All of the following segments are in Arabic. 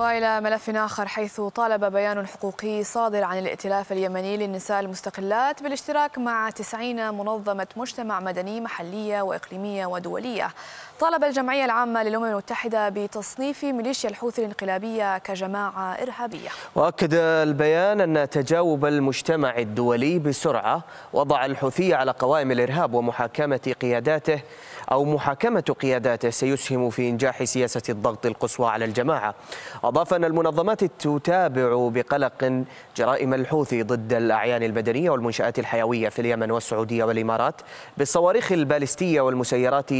والى ملف اخر حيث طالب بيان حقوقي صادر عن الائتلاف اليمني للنساء المستقلات بالاشتراك مع 90 منظمه مجتمع مدني محليه واقليميه ودوليه. طالب الجمعيه العامه للامم المتحده بتصنيف ميليشيا الحوثي الانقلابيه كجماعه ارهابيه. واكد البيان ان تجاوب المجتمع الدولي بسرعه وضع الحوثي على قوائم الارهاب ومحاكمه قياداته أو محاكمة قياداته سيسهم في إنجاح سياسة الضغط القصوى على الجماعة أضاف أن المنظمات تتابع بقلق جرائم الحوثي ضد الأعيان البدنية والمنشآت الحيوية في اليمن والسعودية والإمارات بالصواريخ البالستية والمسيرات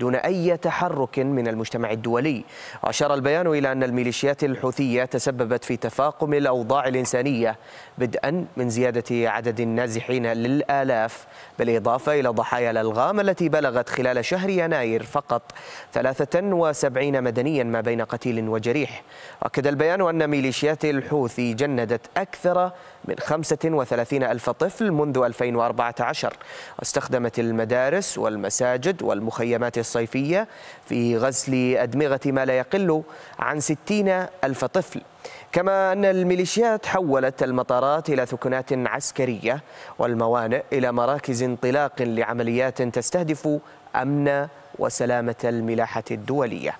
دون أي تحرك من المجتمع الدولي أشار البيان إلى أن الميليشيات الحوثية تسببت في تفاقم الأوضاع الإنسانية بدءا من زيادة عدد النازحين للآلاف بالإضافة إلى ضحايا الألغام التي بلغت خلال شهر يناير فقط 73 مدنيا ما بين قتيل وجريح أكد البيان أن ميليشيات الحوثي جندت أكثر من 35 ألف طفل منذ 2014 استخدمت المدارس والمساجد والمخيمات الصيفية في غسل أدمغة ما لا يقل عن 60 ألف طفل كما أن الميليشيات حولت المطارات إلى ثكنات عسكرية والموانئ إلى مراكز انطلاق لعمليات تستهدف أمن وسلامة الملاحة الدولية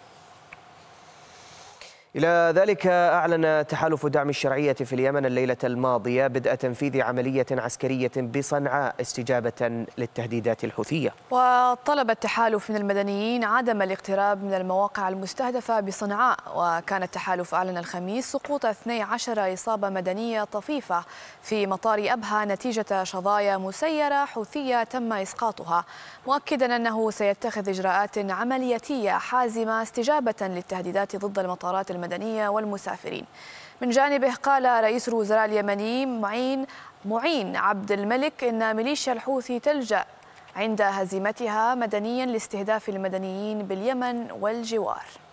إلى ذلك أعلن تحالف دعم الشرعية في اليمن الليلة الماضية بدء تنفيذ عملية عسكرية بصنعاء استجابة للتهديدات الحوثية وطلب التحالف من المدنيين عدم الاقتراب من المواقع المستهدفة بصنعاء وكان التحالف أعلن الخميس سقوط 12 إصابة مدنية طفيفة في مطار أبها نتيجة شظايا مسيرة حوثية تم إسقاطها مؤكدا أنه سيتخذ إجراءات عملياتية حازمة استجابة للتهديدات ضد المطارات المدنية المدنية والمسافرين من جانبه قال رئيس الوزراء اليمني معين معين عبد الملك إن ميليشيا الحوثي تلجأ عند هزيمتها مدنيا لاستهداف المدنيين باليمن والجوار